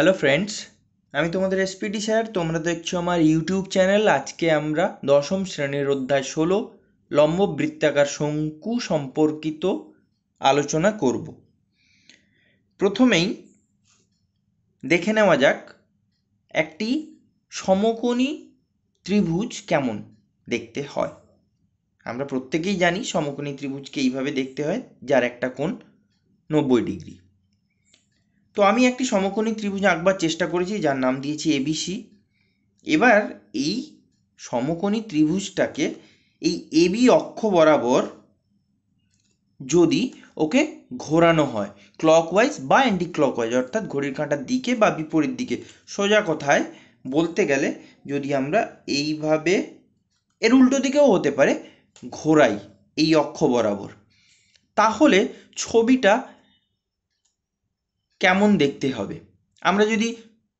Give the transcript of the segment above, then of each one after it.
hello friends আমি তোমাদের SPT sir তোমরা দেখছো আমার ইউটিউব চ্যানেল আজকে আমরা দশম শ্রেণীর অধ্যায় ষোলো লম্ব বৃত্তাকার শঙ্কু সম্পর্কিত আলোচনা করব প্রথমেই দেখে নেওয়া যাক একটি সমকোণী ত্রিভুজ কেমন দেখতে হয় আমরা প্রত্যেকেই জানি সমকোণী ত্রিভুজকে এইভাবে দেখতে হয় যার একটা কোণ নব্বই ডিগ্রি তো আমি একটি সমকোণী ত্রিভুজ আঁকবার চেষ্টা করেছি যার নাম দিয়েছি এবিসি এবার এই সমকোণী ত্রিভুজটাকে এই এবি অক্ষ বরাবর যদি ওকে ঘোরানো হয় ক্লকওয়াইজ বা অ্যান্টি ক্লকওয়াইজ অর্থাৎ ঘড়ির কাঁটার দিকে বা বিপরীত দিকে সোজা কথায় বলতে গেলে যদি আমরা এইভাবে এর উল্টো দিকেও হতে পারে ঘোরাই এই অক্ষ বরাবর তাহলে ছবিটা কেমন দেখতে হবে আমরা যদি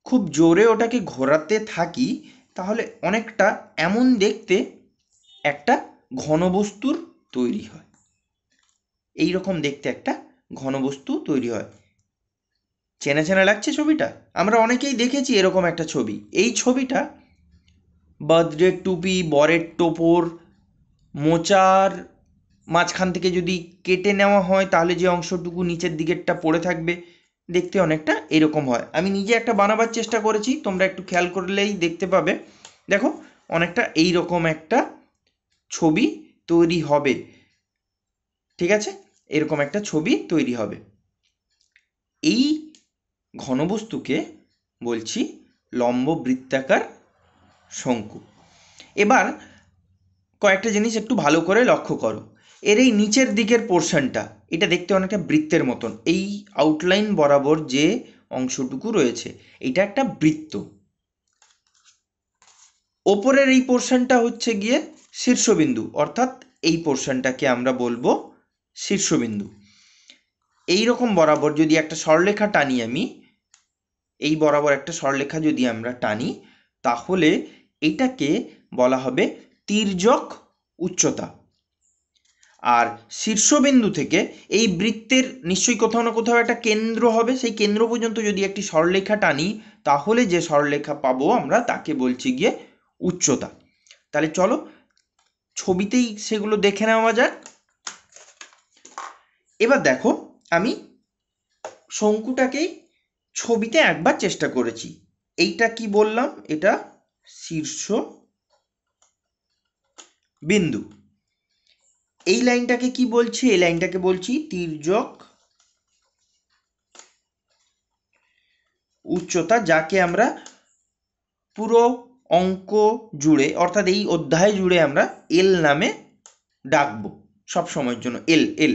খুব জোরে ওটাকে ঘোরাতে থাকি তাহলে অনেকটা এমন দেখতে একটা ঘনবস্তুর তৈরি হয় এই রকম দেখতে একটা ঘনবস্তু তৈরি হয় চেনা চেনা লাগছে ছবিটা আমরা অনেকেই দেখেছি এরকম একটা ছবি এই ছবিটা বদ্রের টুপি বরের টোপর মোচার মাঝখান থেকে যদি কেটে নেওয়া হয় তাহলে যে অংশটুকু নিচের দিকেরটা পড়ে থাকবে দেখতে অনেকটা এরকম হয় আমি নিজে একটা বানাবার চেষ্টা করেছি তোমরা একটু খেয়াল করলেই দেখতে পাবে দেখো অনেকটা এই রকম একটা ছবি তৈরি হবে ঠিক আছে এরকম একটা ছবি তৈরি হবে এই ঘনবস্তুকে বলছি লম্ব বৃত্তাকার শঙ্কু এবার কয়েকটা জিনিস একটু ভালো করে লক্ষ্য করো এর এই নিচের দিকের পোর্শনটা এটা দেখতে অনেকটা বৃত্তের মতন এই আউটলাইন বরাবর যে অংশটুকু রয়েছে এটা একটা বৃত্ত ওপরের এই পোর্শনটা হচ্ছে গিয়ে শীর্ষবিন্দু অর্থাৎ এই পোর্শনটাকে আমরা বলবো শীর্ষবিন্দু এই রকম বরাবর যদি একটা সরলেখা টানি আমি এই বরাবর একটা সরলেখা যদি আমরা টানি তাহলে এটাকে বলা হবে তির্যক উচ্চতা আর শীর্ষবিন্দু থেকে এই বৃত্তের নিশ্চয়ই কোথাও না কোথাও একটা কেন্দ্র হবে সেই কেন্দ্র পর্যন্ত যদি একটি সরলেখা টানি তাহলে যে সরলেখা পাবো আমরা তাকে বলছি গিয়ে উচ্চতা তাহলে চলো ছবিতেই সেগুলো দেখে নেওয়া যাক এবার দেখো আমি শঙ্কুটাকেই ছবিতে একবার চেষ্টা করেছি এইটা কি বললাম এটা শীর্ষ বিন্দু এই লাইনটাকে কি বলছি এই লাইনটাকে বলছি তির্যক উচ্চতা যাকে আমরা পুরো অঙ্ক জুড়ে অর্থাৎ এই অধ্যায় জুড়ে আমরা এল নামে ডাকবো সব সময়ের জন্য এল এল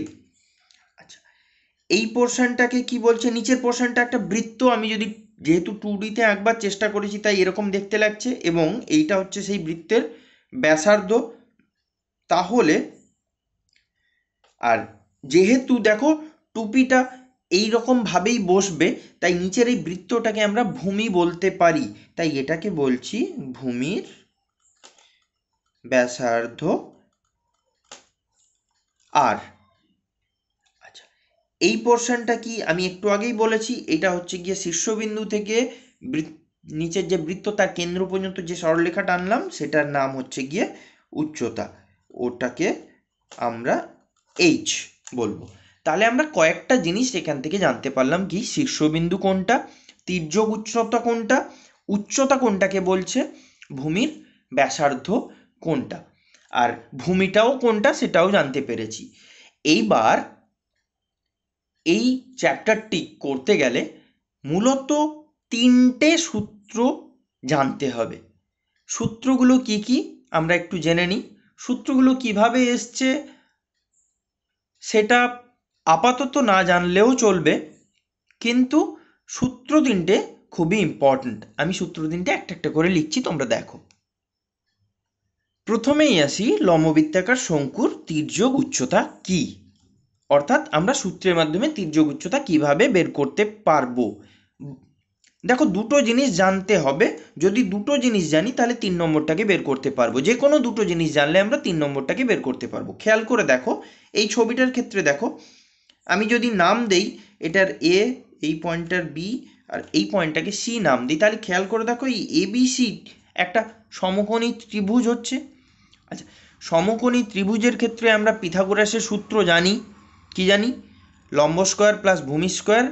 আচ্ছা এই পোর্শনটাকে কি বলছে নিচের পোর্শনটা একটা বৃত্ত আমি যদি যেহেতু টু ডিতে আঁকবার চেষ্টা করেছি তাই এরকম দেখতে লাগছে এবং এইটা হচ্ছে সেই বৃত্তের ব্যাসার্ধ তাহলে আর যেহেতু দেখো টুপিটা এই ভাবেই বসবে তাই নিচের এই বৃত্তটাকে আমরা ভূমি বলতে পারি তাই এটাকে বলছি ভূমির ব্যাসার্ধ আর আচ্ছা এই পোর্শনটা কি আমি একটু আগেই বলেছি এটা হচ্ছে গিয়ে শীর্ষবিন্দু থেকে নিচের যে বৃত্ত তার কেন্দ্র পর্যন্ত যে সরলরেখা টানলাম সেটার নাম হচ্ছে গিয়ে উচ্চতা ওটাকে আমরা এইচ বলবো তাহলে আমরা কয়েকটা জিনিস এখান থেকে জানতে পারলাম কি শীর্ষবিন্দু কোনটা তির্যক উচ্চতা কোনটা উচ্চতা কোনটাকে বলছে ভূমির ব্যাসার্ধ কোনটা আর ভূমিটাও কোনটা সেটাও জানতে পেরেছি এইবার এই চ্যাপ্টারটি করতে গেলে মূলত তিনটে সূত্র জানতে হবে সূত্রগুলো কি কি আমরা একটু জেনে নিই সূত্রগুলো কিভাবে এসছে সেটা আপাতত না জানলেও চলবে কিন্তু সূত্র তিনটে খুবই ইম্পর্ট্যান্ট আমি সূত্র তিনটে একটা একটা করে লিখছি তোমরা দেখো প্রথমেই আসি লম্ববৃত্তাকার শঙ্কুর তীর্যক উচ্চতা কি অর্থাৎ আমরা সূত্রের মাধ্যমে তীর্যক উচ্চতা কিভাবে বের করতে পারবো দেখো দুটো জিনিস জানতে হবে যদি দুটো জিনিস জানি তাহলে তিন নম্বরটাকে বের করতে পারবো যে কোনো দুটো জিনিস জানলে আমরা তিন নম্বরটাকে বের করতে পারবো খেয়াল করে দেখো এই ছবিটার ক্ষেত্রে দেখো আমি যদি নাম দেই এটার এ এই পয়েন্টটার বি আর এই পয়েন্টটাকে সি নাম দিই তাহলে খেয়াল করে দেখো এই এবিসি একটা সমকোণী ত্রিভুজ হচ্ছে আচ্ছা সমকোণী ত্রিভুজের ক্ষেত্রে আমরা পিথাগোরাসের সূত্র জানি কি জানি লম্ব স্কোয়ার প্লাস ভূমি স্কোয়ার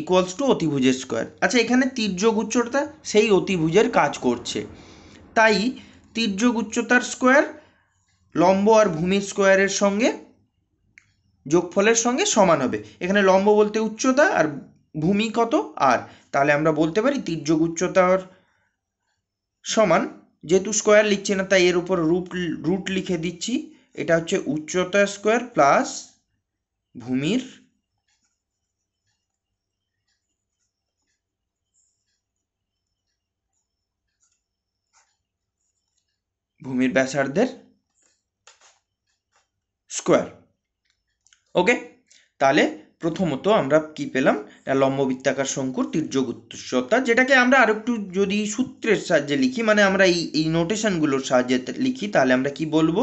ইকুয়ালস টু অতিভুজের স্কোয়ার আচ্ছা এখানে তীর্যক উচ্চতা সেই অতিভুজের কাজ করছে তাই তীর্যক উচ্চতার স্কোয়ার লম্ব আর ভূমির স্কোয়ারের সঙ্গে যোগফলের সঙ্গে সমান হবে এখানে লম্ব বলতে উচ্চতা আর ভূমি কত আর তাহলে আমরা বলতে পারি তীর্যক উচ্চতার সমান যেহেতু স্কোয়ার লিখছে না তাই এর উপর রুট রুট লিখে দিচ্ছি এটা হচ্ছে উচ্চতা স্কোয়ার প্লাস ভূমির ভূমির ব্যাসার্ধের স্কোয়ার ওকে তাহলে প্রথমত আমরা কি পেলাম লম্ববৃত্তাকার শঙ্কুর তির্যক উচ্চতা যেটাকে আমরা আর একটু যদি সূত্রের সাহায্যে লিখি মানে আমরা এই এই নোটেশনগুলোর সাহায্যে লিখি তাহলে আমরা কি বলবো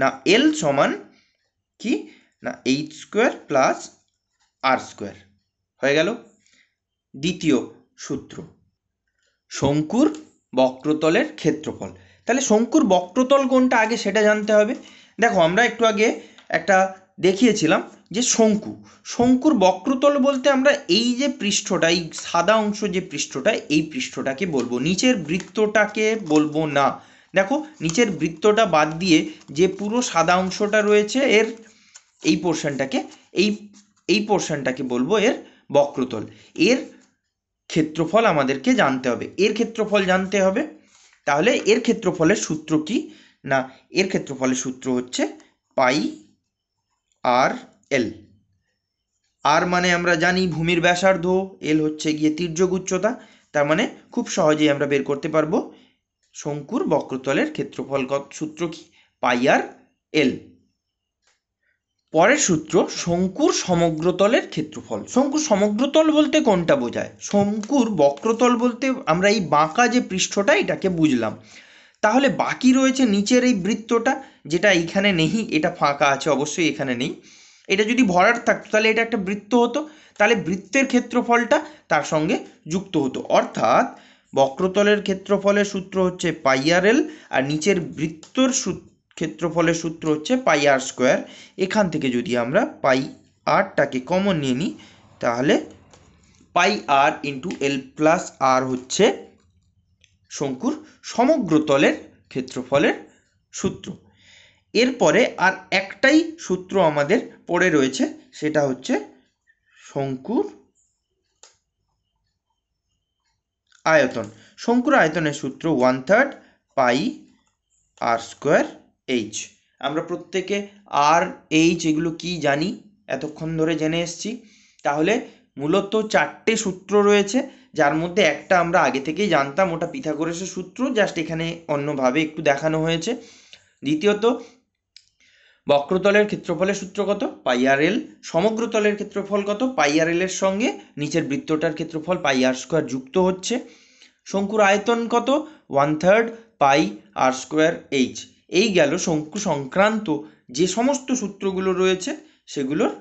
না এল সমান কি না H square plus R square হয়ে গেল দ্বিতীয় সূত্র শঙ্কুর বক্রতলের ক্ষেত্রফল তাহলে শঙ্কুর বক্রতল কোনটা আগে সেটা জানতে হবে দেখো আমরা একটু আগে একটা দেখিয়েছিলাম যে শঙ্কু শঙ্কুর বক্রতল বলতে আমরা এই যে পৃষ্ঠটা এই সাদা অংশ যে পৃষ্ঠটা এই পৃষ্ঠটাকে বলবো নিচের বৃত্তটাকে বলবো না দেখো নিচের বৃত্তটা বাদ দিয়ে যে পুরো সাদা অংশটা রয়েছে এর এই পোর্শনটাকে এই এই পোর্শনটাকে বলবো এর বক্রতল এর ক্ষেত্রফল আমাদেরকে জানতে হবে এর ক্ষেত্রফল জানতে হবে তাহলে এর ক্ষেত্রফলের সূত্র কি না এর ক্ষেত্রফলের সূত্র হচ্ছে পাই আর এল আর মানে আমরা জানি ভূমির ব্যাসার্ধ এল হচ্ছে গিয়ে তীর্যক উচ্চতা তার মানে খুব সহজেই আমরা বের করতে পারবো শঙ্কুর বক্রতলের ক্ষেত্রফল সূত্র কি পাই আর এল পরের সূত্র শঙ্কুর সমগ্রতলের ক্ষেত্রফল শঙ্কুর সমগ্রতল বলতে কোনটা বোঝায় শঙ্কুর বক্রতল বলতে আমরা এই বাঁকা যে পৃষ্ঠটা এটাকে বুঝলাম তাহলে বাকি রয়েছে নিচের এই বৃত্তটা যেটা এইখানে নেই এটা ফাঁকা আছে অবশ্যই এখানে নেই এটা যদি ভরার থাকতো তাহলে এটা একটা বৃত্ত হতো তাহলে বৃত্তের ক্ষেত্রফলটা তার সঙ্গে যুক্ত হতো অর্থাৎ বক্রতলের ক্ষেত্রফলের সূত্র হচ্ছে পাইয়ারেল আর নিচের বৃত্তর সূত্র ক্ষেত্রফলের সূত্র হচ্ছে পাই আর স্কোয়ার এখান থেকে যদি আমরা পাই আরটাকে কমন নিয়ে নিই তাহলে পাই আর ইন্টু এল প্লাস আর হচ্ছে শঙ্কুর সমগ্র তলের ক্ষেত্রফলের সূত্র এরপরে আর একটাই সূত্র আমাদের পড়ে রয়েছে সেটা হচ্ছে শঙ্কুর আয়তন শঙ্কুর আয়তনের সূত্র one third pi R square H আমরা প্রত্যেকে আর এইচ এগুলো কি জানি এতক্ষণ ধরে জেনে এসছি তাহলে মূলত চারটে সূত্র রয়েছে যার মধ্যে একটা আমরা আগে থেকেই জানতাম ওটা পিথাগোরাসের সূত্র জাস্ট এখানে অন্যভাবে একটু দেখানো হয়েছে দ্বিতীয়ত বক্রতলের ক্ষেত্রফলের সূত্র কত পাইআর এল সমগ্র তলের ক্ষেত্রফল কত পাইআর এলের সঙ্গে নিচের বৃত্তটার ক্ষেত্রফল পাই আর স্কোয়ার যুক্ত হচ্ছে শঙ্কুর আয়তন কত one third pi R square H এই গেল শঙ্কু সংক্রান্ত যে সমস্ত সূত্রগুলো রয়েছে সেগুলোর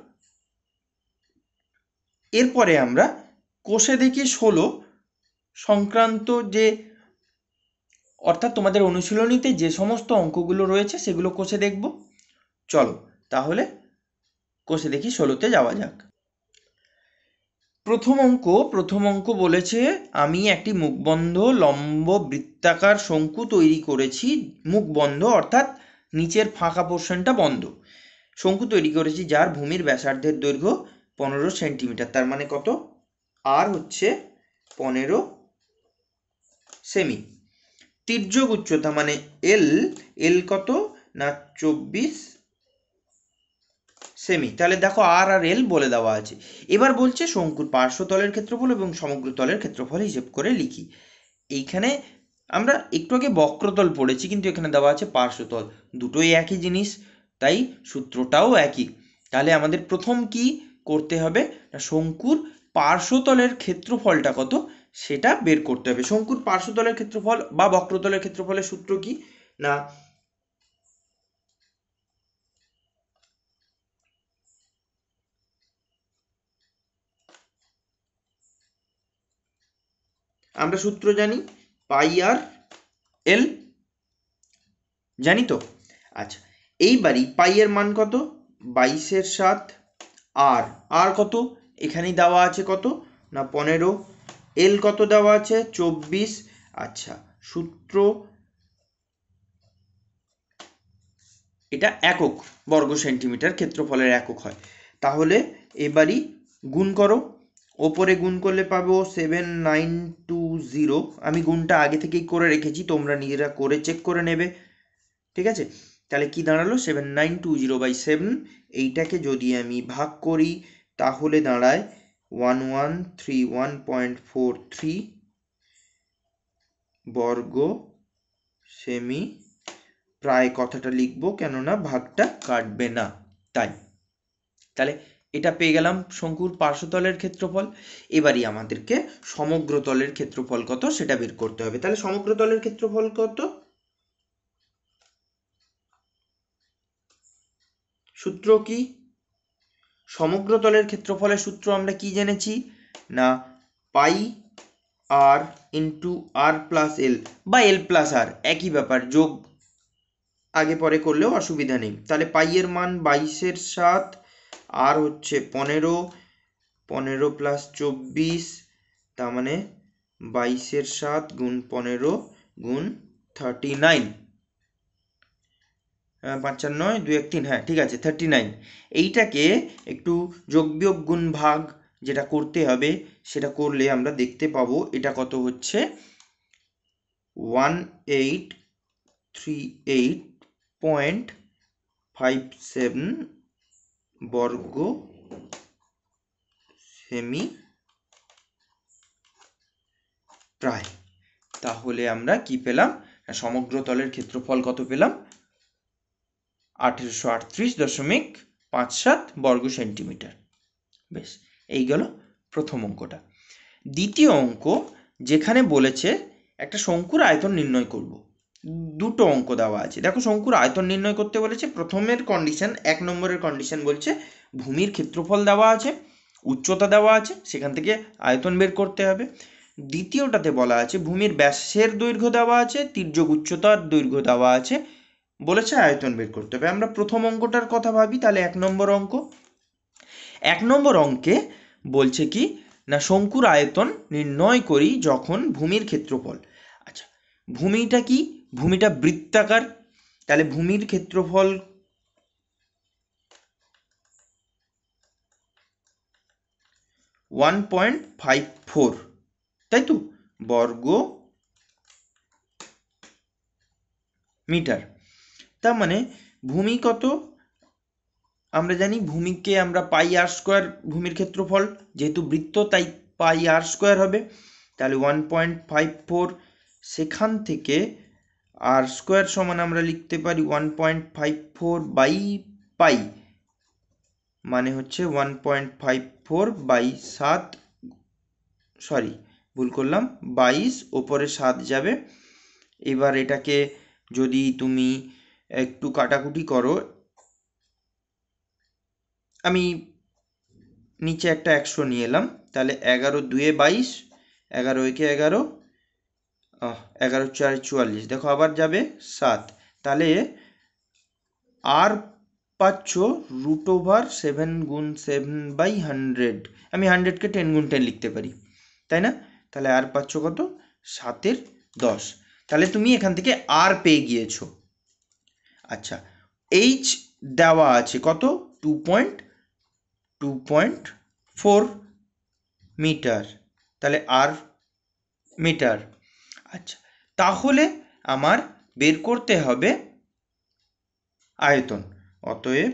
এরপরে আমরা কোষে দেখি ষোলো সংক্রান্ত যে অর্থাৎ তোমাদের অনুশীলনীতে যে সমস্ত অঙ্কগুলো রয়েছে সেগুলো কোষে দেখব চলো তাহলে কোষে দেখি ষোলোতে যাওয়া যাক প্রথম অঙ্ক প্রথম অঙ্ক বলেছে আমি একটি মুখবন্ধ লম্ব বৃত্তাকার শঙ্কু তৈরি করেছি মুখবন্ধ অর্থাৎ নিচের ফাঁকা পোর্শনটা বন্ধ শঙ্কু তৈরি করেছি যার ভূমির ব্যাসার্ধের দৈর্ঘ্য পনেরো সেন্টিমিটার তার মানে কত আর হচ্ছে পনেরো সেমি তির্যক উচ্চতা মানে এল এল কত না চব্বিশ সেমি তাহলে দেখো আর আর এল বলে দেওয়া আছে এবার বলছে শঙ্কুর পার্শ্বতলের ক্ষেত্রফল এবং সমগ্র তলের ক্ষেত্রফল হিসেব করে লিখি এইখানে আমরা একটু আগে বক্রতল পড়েছি কিন্তু এখানে দেওয়া আছে পার্শ্বতল দুটোই একই জিনিস তাই সূত্রটাও একই তাহলে আমাদের প্রথম কি করতে হবে শঙ্কুর পার্শ্বতলের ক্ষেত্রফলটা কত সেটা বের করতে হবে শঙ্কুর পার্শ্বতলের ক্ষেত্রফল বা বক্রতলের ক্ষেত্রফলের সূত্র কি না আমরা সূত্র জানি পাই আর এল জানি তো আচ্ছা এইবারই পাই এর মান কত বাইশের সাত আর আর কত এখানেই দেওয়া আছে কত না পনেরো এল কত দেওয়া আছে চব্বিশ আচ্ছা সূত্র এটা একক বর্গ সেন্টিমিটার ক্ষেত্রফলের একক হয় তাহলে এবারই গুণ করো ওপরে গুণ করলে পাবো সেভেন নাইন টু জিরো আমি গুণটা আগে থেকেই করে রেখেছি তোমরা নিজেরা করে চেক করে নেবে ঠিক আছে তাহলে কি দাঁড়ালো seven nine two zero by seven এইটাকে যদি আমি ভাগ করি তাহলে দাঁড়ায় one one three one point four three বর্গ সেমি প্রায় কথাটা লিখবো কেননা ভাগটা কাটবে না তাই তাহলে এটা পেয়ে গেলাম শঙ্কুর পার্শ্বতলের ক্ষেত্রফল এবারই আমাদেরকে সমগ্র তলের ক্ষেত্রফল কত সেটা বের করতে হবে তাহলে সমগ্র তলের ক্ষেত্রফল কত সূত্র কি সমগ্র তলের ক্ষেত্রফলের সূত্র আমরা কি জেনেছি না পাই আর ইন্টু আর প্লাস এল বা এল প্লাস আর একই ব্যাপার যোগ আগে পরে করলেও অসুবিধা নেই তাহলে পাইয়ের মান বাইশের সাত আর হচ্ছে পনেরো পনেরো প্লাস চব্বিশ তার মানে বাইশের সাত গুণ পনেরো গুণ থার্টি নাইন পাঁচান্ন দু এক তিন হ্যাঁ ঠিক আছে থার্টি নাইন এইটাকে একটু যোগ বিয়োগ গুণ ভাগ যেটা করতে হবে সেটা করলে আমরা দেখতে পাবো এটা কত হচ্ছে one eight three eight point five seven বর্গ সেমি প্রায় তাহলে আমরা কি পেলাম হ্যাঁ, সমগ্র তলের ক্ষেত্রফল কত পেলাম আঠেরোশো আটত্রিশ দশমিক পাঁচ সাত বর্গ সেন্টিমিটার বেশ এই গেল প্রথম অঙ্কটা দ্বিতীয় অঙ্ক যেখানে বলেছে একটা শঙ্কুর আয়তন নির্ণয় করবো দুটো অঙ্ক দেওয়া আছে দেখো শঙ্কুর আয়তন নির্ণয় করতে বলেছে প্রথমের কন্ডিশন এক নম্বরের কন্ডিশন বলছে ভূমির ক্ষেত্রফল দেওয়া আছে উচ্চতা দেওয়া আছে সেখান থেকে আয়তন বের করতে হবে দ্বিতীয়টাতে বলা আছে ভূমির ব্যাসের দৈর্ঘ্য দেওয়া আছে তীর্যক উচ্চতার দৈর্ঘ্য দেওয়া আছে বলেছে আয়তন বের করতে হবে আমরা প্রথম অঙ্কটার কথা ভাবি তাহলে এক নম্বর অঙ্ক এক নম্বর অঙ্কে বলছে কি না শঙ্কুর আয়তন নির্ণয় করি যখন ভূমির ক্ষেত্রফল আচ্ছা ভূমিটা কি ভূমিটা বৃত্তাকার তাহলে ভূমির ক্ষেত্রফল ওয়ান পয়েন্ট ফাইভ ফোর তাই তো বর্গ মিটার তার মানে ভূমি কত আমরা জানি ভূমিকে আমরা পাই আর স্কোয়ার ভূমির ক্ষেত্রফল যেহেতু বৃত্ত তাই পাই আর স্কোয়ার হবে তাহলে ওয়ান পয়েন্ট ফাইভ ফোর সেখান থেকে আর স্কোয়ার সমান আমরা লিখতে পারি one point five four by pi মানে হচ্ছে one point five four by সাত সরি ভুল করলাম বাইশ ওপরে সাত যাবে এবার এটাকে যদি তুমি একটু কাটাকুটি করো আমি নিচে একটা একশো নিয়ে এলাম তাহলে এগারো দুয়ে বাইশ এগারো একে এগারো এগারো চার চুয়াল্লিশ দেখো আবার যাবে সাত তাহলে আর পাচ্ছ রুট ওভার সেভেন গুণ সেভেন বাই হান্ড্রেড আমি হান্ড্রেডকে টেন গুণ টেন লিখতে পারি তাই না তাহলে আর পাচ্ছ কত সাতের দশ তাহলে তুমি এখান থেকে আর পেয়ে গিয়েছ আচ্ছা এইচ দেওয়া আছে কত two point two point four meter তাহলে আর মিটার আচ্ছা তাহলে আমার বের করতে হবে আয়তন অতএব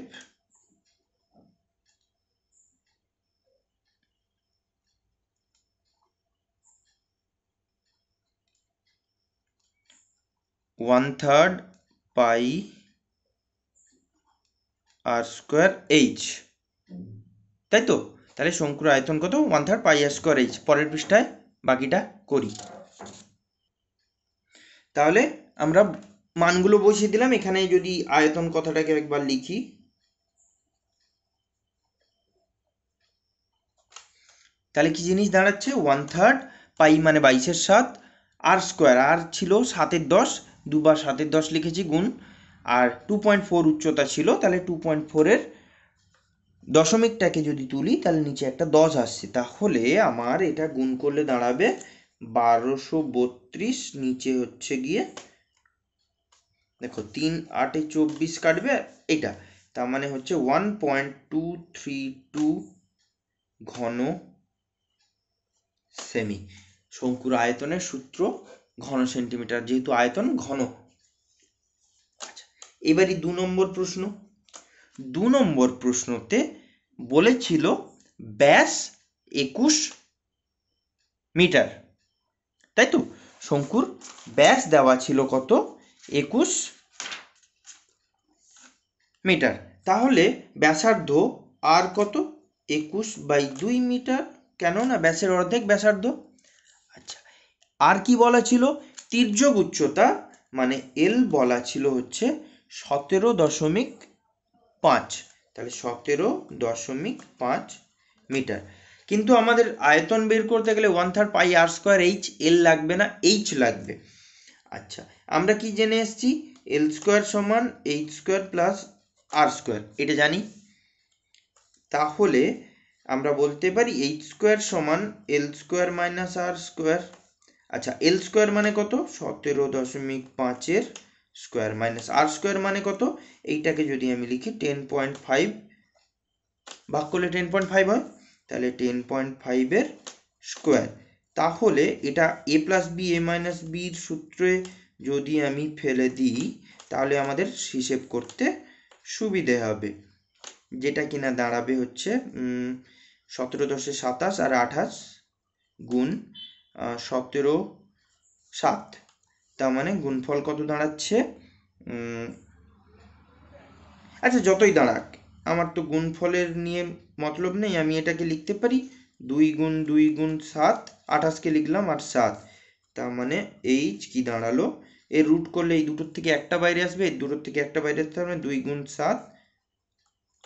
one third pi R square H তাই তো তাহলে শঙ্কুর আয়তন কত one third pi R square H পরের পৃষ্ঠায় বাকিটা করি তাহলে আমরা মানগুলো বসিয়ে দিলাম এখানে যদি আয়তন কথাটাকে একবার লিখি তাহলে কি জিনিস দাঁড়াচ্ছে ওয়ান থার্ড পাই মানে বাইশের সাত আর স্কোয়ার আর ছিল সাতের দশ দুবার সাতের দশ লিখেছি গুণ আর টু পয়েন্ট ফোর উচ্চতা ছিল তাহলে টু পয়েন্ট ফোরের দশমিকটাকে যদি তুলি তাহলে নিচে একটা দশ আসছে তাহলে আমার এটা গুণ করলে দাঁড়াবে বারোশো বত্রিশ নিচে হচ্ছে গিয়ে দেখো তিন আটে চব্বিশ কাটবে এটা তার মানে হচ্ছে one point two three two ঘন সেমি শঙ্কুর আয়তনের সূত্র ঘন সেন্টিমিটার যেহেতু আয়তন ঘন আচ্ছা এবারই দু নম্বর প্রশ্ন দু নম্বর প্রশ্নতে বলেছিল ব্যাস একুশ মিটার তাই তো শঙ্কুর ব্যাস দেওয়া ছিল কত একুশ মিটার তাহলে ব্যাসার্ধ আর কত একুশ বাই দুই মিটার কেন না ব্যাসের অর্ধেক ব্যাসার্ধ আচ্ছা আর কি বলা ছিল তির্যক উচ্চতা মানে এল বলা ছিল হচ্ছে সতেরো দশমিক পাঁচ তাহলে সতেরো দশমিক পাঁচ মিটার কিন্তু আমাদের আয়তন বের করতে গেলে one third pi R square H L লাগবে না এইচ লাগবে আচ্ছা আমরা কি জেনে এসছি এল স্কোয়ার সমান H square plus R square এটা জানি তাহলে আমরা বলতে পারি এইচ স্কোয়ার সমান L square minus R square আচ্ছা এল স্কোয়ার মানে কত সতেরো দশমিক পাঁচের স্কোয়ার মাইনাস আর স্কোয়ার মানে কত এইটাকে যদি আমি লিখি টেন পয়েন্ট ফাইভ ভাগ করলে টেন পয়েন্ট ফাইভ হয় তাহলে টেন পয়েন্ট ফাইভের স্কোয়ার তাহলে এটা A plus B A minus বির সূত্রে যদি আমি ফেলে দিই তাহলে আমাদের হিসেব করতে সুবিধে হবে যেটা কিনা দাঁড়াবে হচ্ছে সতেরো দশে সাতাশ আর আঠাশ গুণ সতেরো সাত তার মানে গুণফল কত দাঁড়াচ্ছে আচ্ছা যতই দাঁড়াক আমার তো গুণফলের নিয়ে মতলব নেই আমি এটাকে লিখতে পারি দুই গুণ দুই গুণ সাত আঠাশকে লিখলাম আর সাত তার মানে এইচ কি দাঁড়ালো এর রুট করলে এই দুটোর থেকে একটা বাইরে আসবে এই দুটোর থেকে একটা বাইরে আসতে হবে দুই গুণ সাত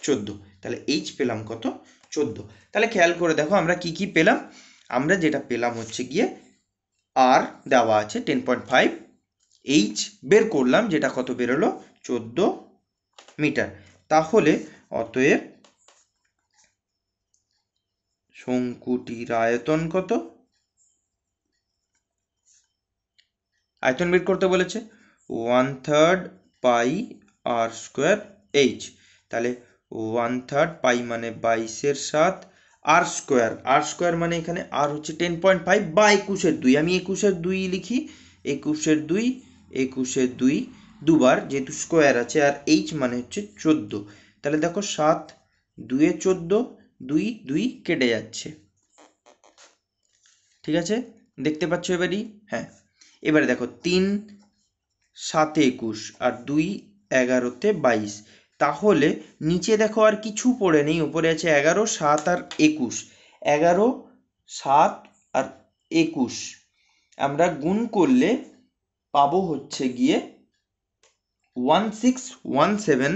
চোদ্দো তাহলে এইচ পেলাম কত চোদ্দো তাহলে খেয়াল করে দেখো আমরা কি কি পেলাম আমরা যেটা পেলাম হচ্ছে গিয়ে আর দেওয়া আছে টেন পয়েন্ট ফাইভ এইচ বের করলাম যেটা কত বেরোলো চোদ্দো মিটার তাহলে অতএব শঙ্কুটির আয়তন কত আয়তন বের করতে বলেছে one third pi R square H তাহলে ওয়ান থার্ড পাই মানে বাইশের সাত আর স্কোয়ার আর স্কোয়ার মানে এখানে আর হচ্ছে টেন পয়েন্ট ফাইভ বা একুশের দুই আমি একুশের দুই লিখি একুশের দুই একুশের দুই দুবার যেহেতু স্কোয়ার আছে আর এইচ মানে হচ্ছে চোদ্দো তাহলে দেখো সাত দুয়ে চোদ্দ দুই দুই কেটে যাচ্ছে ঠিক আছে দেখতে পাচ্ছ এবারই হ্যাঁ এবারে দেখো তিন সাতে একুশ আর দুই এগারোতে বাইশ তাহলে নিচে দেখো আর কিছু পড়ে নেই উপরে আছে এগারো সাত আর একুশ এগারো সাত আর একুশ আমরা গুণ করলে পাবো হচ্ছে গিয়ে ওয়ান সিক্স ওয়ান সেভেন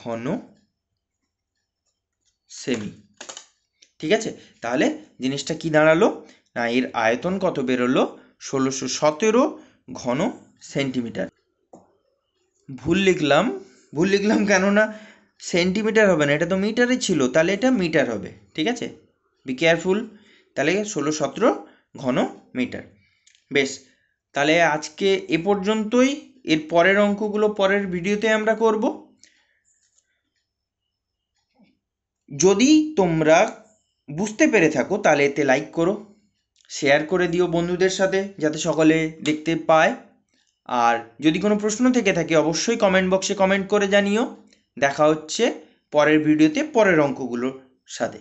ঘন সেমি ঠিক আছে তাহলে জিনিসটা কি দাঁড়ালো না এর আয়তন কত বেরোলো ষোলোশো সতেরো ঘন সেন্টিমিটার ভুল লিখলাম ভুল লিখলাম কেননা সেন্টিমিটার হবে না এটা তো মিটারে ছিল তাহলে এটা মিটার হবে ঠিক আছে বি কেয়ারফুল তাহলে ষোলো সতেরো ঘন মিটার বেশ তাহলে আজকে এ পর্যন্তই এর পরের অঙ্কগুলো পরের ভিডিওতে আমরা করবো যদি তোমরা বুঝতে পেরে থাকো তাহলে এতে লাইক করো শেয়ার করে দিও বন্ধুদের সাথে যাতে সকলে দেখতে পায় আর যদি কোনো প্রশ্ন থেকে থাকে অবশ্যই কমেন্ট বক্সে কমেন্ট করে জানিও দেখা হচ্ছে পরের ভিডিওতে পরের অঙ্কগুলোর সাথে